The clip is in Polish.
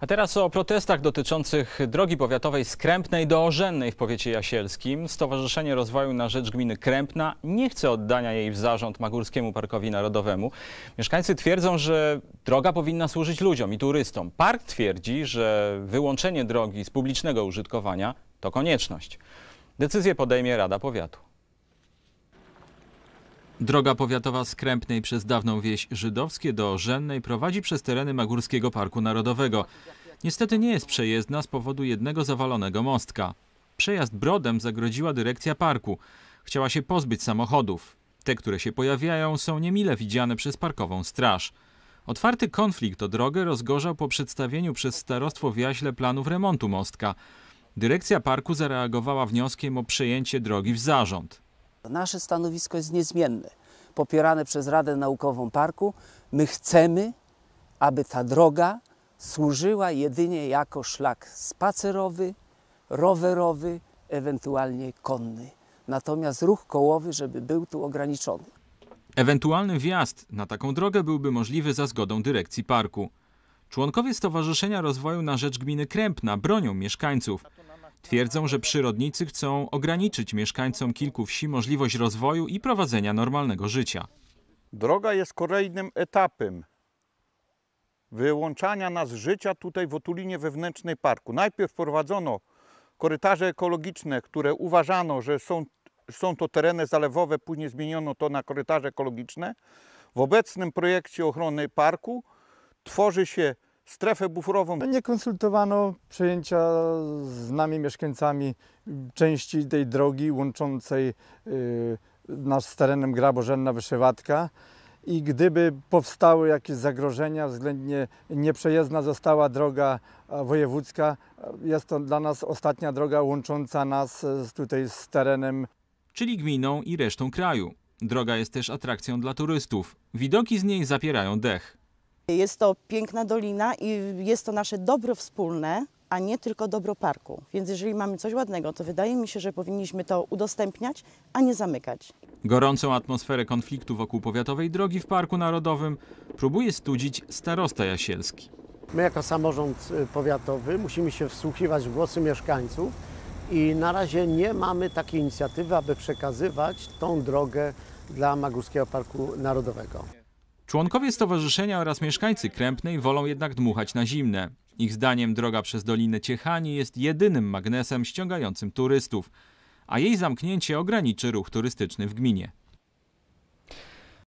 A teraz o protestach dotyczących drogi powiatowej z Krępnej do Orzennej w powiecie jasielskim. Stowarzyszenie Rozwoju na Rzecz Gminy Krępna nie chce oddania jej w zarząd Magórskiemu Parkowi Narodowemu. Mieszkańcy twierdzą, że droga powinna służyć ludziom i turystom. Park twierdzi, że wyłączenie drogi z publicznego użytkowania to konieczność. Decyzję podejmie Rada Powiatu. Droga powiatowa skrępnej przez dawną wieś Żydowskie do Orzennej prowadzi przez tereny Magórskiego Parku Narodowego. Niestety nie jest przejezdna z powodu jednego zawalonego mostka. Przejazd brodem zagrodziła dyrekcja parku. Chciała się pozbyć samochodów. Te, które się pojawiają, są niemile widziane przez parkową straż. Otwarty konflikt o drogę rozgorzał po przedstawieniu przez starostwo w Jaśle planów remontu mostka. Dyrekcja parku zareagowała wnioskiem o przejęcie drogi w zarząd. Nasze stanowisko jest niezmienne popierane przez Radę Naukową Parku, my chcemy, aby ta droga służyła jedynie jako szlak spacerowy, rowerowy, ewentualnie konny. Natomiast ruch kołowy, żeby był tu ograniczony. Ewentualny wjazd na taką drogę byłby możliwy za zgodą dyrekcji parku. Członkowie Stowarzyszenia Rozwoju na Rzecz Gminy Krępna bronią mieszkańców. Twierdzą, że przyrodnicy chcą ograniczyć mieszkańcom kilku wsi możliwość rozwoju i prowadzenia normalnego życia. Droga jest kolejnym etapem wyłączania nas z życia tutaj w otulinie wewnętrznej parku. Najpierw prowadzono korytarze ekologiczne, które uważano, że są, są to tereny zalewowe, później zmieniono to na korytarze ekologiczne. W obecnym projekcie ochrony parku tworzy się strefę buforową. Nie konsultowano przejęcia z nami mieszkańcami części tej drogi łączącej y, nas z terenem Grabożenna Wyszywatka i gdyby powstały jakieś zagrożenia, względnie nieprzejezdna została droga wojewódzka, jest to dla nas ostatnia droga łącząca nas e, tutaj z terenem. Czyli gminą i resztą kraju. Droga jest też atrakcją dla turystów. Widoki z niej zapierają dech. Jest to piękna dolina i jest to nasze dobro wspólne, a nie tylko dobro parku. Więc jeżeli mamy coś ładnego, to wydaje mi się, że powinniśmy to udostępniać, a nie zamykać. Gorącą atmosferę konfliktu wokół powiatowej drogi w Parku Narodowym próbuje studzić starosta jasielski. My jako samorząd y, powiatowy musimy się wsłuchiwać w głosy mieszkańców i na razie nie mamy takiej inicjatywy, aby przekazywać tą drogę dla Maguskiego Parku Narodowego. Członkowie stowarzyszenia oraz mieszkańcy Krępnej wolą jednak dmuchać na zimne. Ich zdaniem droga przez Dolinę Ciechani jest jedynym magnesem ściągającym turystów, a jej zamknięcie ograniczy ruch turystyczny w gminie.